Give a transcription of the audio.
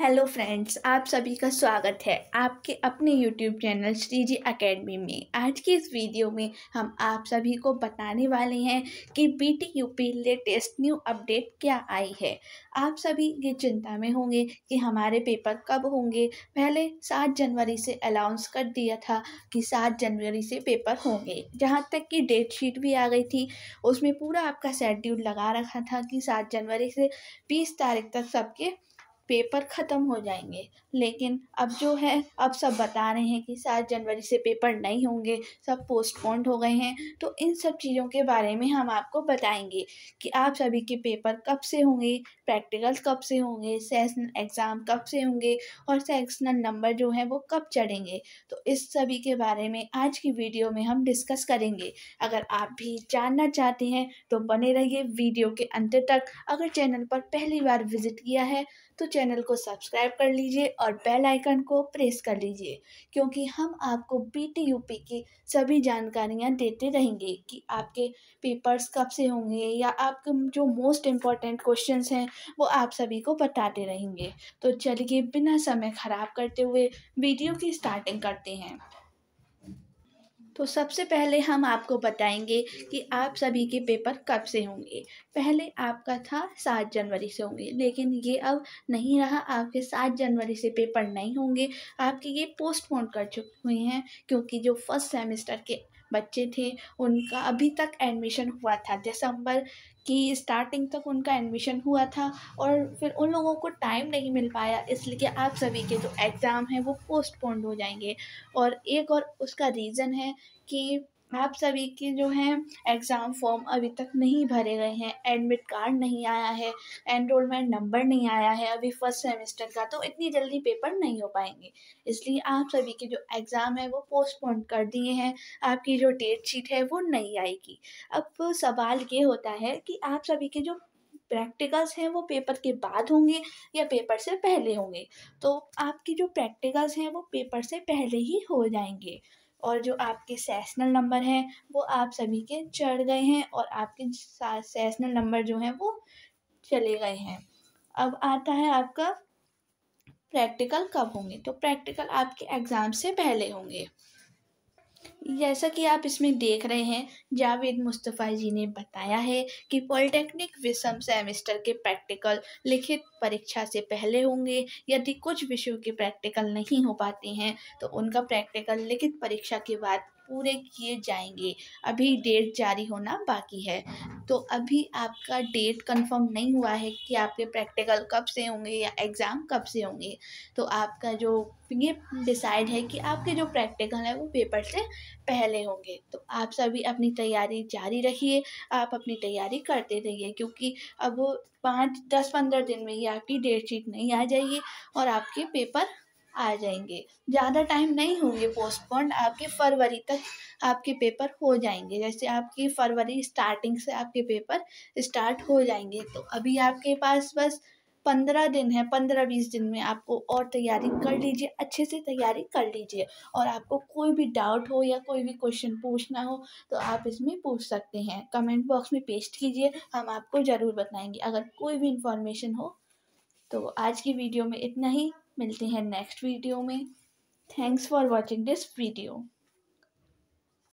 hello friends आप सभी का स्वागत है आपके अपने YouTube channel Shri ji Academy में आज की इस वीडियो में हम आप सभी को बताने वाले हैं कि B T U P latest new update क्या आई है आप सभी ये चिंता में होंगे कि हमारे पेपर कब होंगे पहले सात जनवरी से अनाउंस कर दिया था कि सात जनवरी से पेपर होंगे जहाँ तक कि डेट शीट भी आ गई थी उसमें पूरा आपका शेड्यूल लगा रखा था कि सात जनवरी से बीस तारीख तक सबके पेपर ख़त्म हो जाएंगे लेकिन अब जो है अब सब बता रहे हैं कि सात जनवरी से पेपर नहीं होंगे सब पोस्टपोन्ड हो गए हैं तो इन सब चीज़ों के बारे में हम आपको बताएंगे कि आप सभी के पेपर कब से होंगे प्रैक्टिकल्स कब से होंगे सेशनल एग्ज़ाम कब से होंगे और सेक्शनल नंबर जो है वो कब चढ़ेंगे तो इस सभी के बारे में आज की वीडियो में हम डिस्कस करेंगे अगर आप भी जानना चाहते हैं तो बने रहिए वीडियो के अंत तक अगर चैनल पर पहली बार विजिट किया है तो चैनल चैनल को सब्सक्राइब कर लीजिए और बेल आइकन को प्रेस कर लीजिए क्योंकि हम आपको यू पी की सभी जानकारियां देते रहेंगे कि आपके पेपर्स कब से होंगे या आपके जो मोस्ट इम्पॉर्टेंट क्वेश्चंस हैं वो आप सभी को बताते रहेंगे तो चलिए बिना समय ख़राब करते हुए वीडियो की स्टार्टिंग करते हैं तो सबसे पहले हम आपको बताएंगे कि आप सभी के पेपर कब से होंगे पहले आपका था सात जनवरी से होंगे लेकिन ये अब नहीं रहा आपके सात जनवरी से पेपर नहीं होंगे आपके ये पोस्टपोन कर चुके हुए हैं क्योंकि जो फर्स्ट सेमेस्टर के बच्चे थे उनका अभी तक एडमिशन हुआ था दिसंबर की स्टार्टिंग तक उनका एडमिशन हुआ था और फिर उन लोगों को टाइम नहीं मिल पाया इसलिए आप सभी के जो एग्ज़ाम हैं वो पोस्टपोन्ड हो जाएंगे और एक और उसका रीज़न है कि आप सभी के जो हैं एग्ज़ाम फॉर्म अभी तक नहीं भरे गए हैं एडमिट कार्ड नहीं आया है एनरोलमेंट नंबर नहीं आया है अभी फर्स्ट सेमेस्टर का तो इतनी जल्दी पेपर नहीं हो पाएंगे इसलिए आप सभी के जो एग्ज़ाम है वो पोस्टपोन कर दिए हैं आपकी जो डेट शीट है वो नहीं आएगी अब सवाल ये होता है कि आप सभी के जो प्रैक्टिकल्स हैं वो पेपर के बाद होंगे या पेपर से पहले होंगे तो आपकी जो प्रैक्टिकल्स हैं वो पेपर से पहले ही हो जाएंगे और जो आपके सेशनल नंबर हैं वो आप सभी के चढ़ गए हैं और आपके सेशनल नंबर जो हैं वो चले गए हैं अब आता है आपका प्रैक्टिकल कब होंगे तो प्रैक्टिकल आपके एग्ज़ाम से पहले होंगे जैसा कि आप इसमें देख रहे हैं जावेद मुस्तफ़ा जी ने बताया है कि पॉलिटेक्निक विषम सेमेस्टर के प्रैक्टिकल लिखित परीक्षा से पहले होंगे यदि कुछ विषयों के प्रैक्टिकल नहीं हो पाते हैं तो उनका प्रैक्टिकल लिखित परीक्षा के बाद पूरे किए जाएंगे अभी डेट जारी होना बाकी है तो अभी आपका डेट कंफर्म नहीं हुआ है कि आपके प्रैक्टिकल कब से होंगे या एग्ज़ाम कब से होंगे तो आपका जो ये डिसाइड है कि आपके जो प्रैक्टिकल हैं वो पेपर से पहले होंगे तो आप सभी अपनी तैयारी जारी रखिए आप अपनी तैयारी करते रहिए क्योंकि अब पाँच दस पंद्रह दिन में ही आपकी डेट शीट नहीं आ जाएगी और आपके पेपर आ जाएंगे ज़्यादा टाइम नहीं होंगे पोस्टपोन आपके फरवरी तक आपके पेपर हो जाएंगे जैसे आपकी फरवरी स्टार्टिंग से आपके पेपर स्टार्ट हो जाएंगे तो अभी आपके पास बस पंद्रह दिन है पंद्रह बीस दिन में आपको और तैयारी कर लीजिए अच्छे से तैयारी कर लीजिए और आपको कोई भी डाउट हो या कोई भी क्वेश्चन पूछना हो तो आप इसमें पूछ सकते हैं कमेंट बॉक्स में पेस्ट कीजिए हम आपको ज़रूर बताएंगे अगर कोई भी इंफॉर्मेशन हो तो आज की वीडियो में इतना ही मिलते हैं नेक्स्ट वीडियो में thanks for watching this video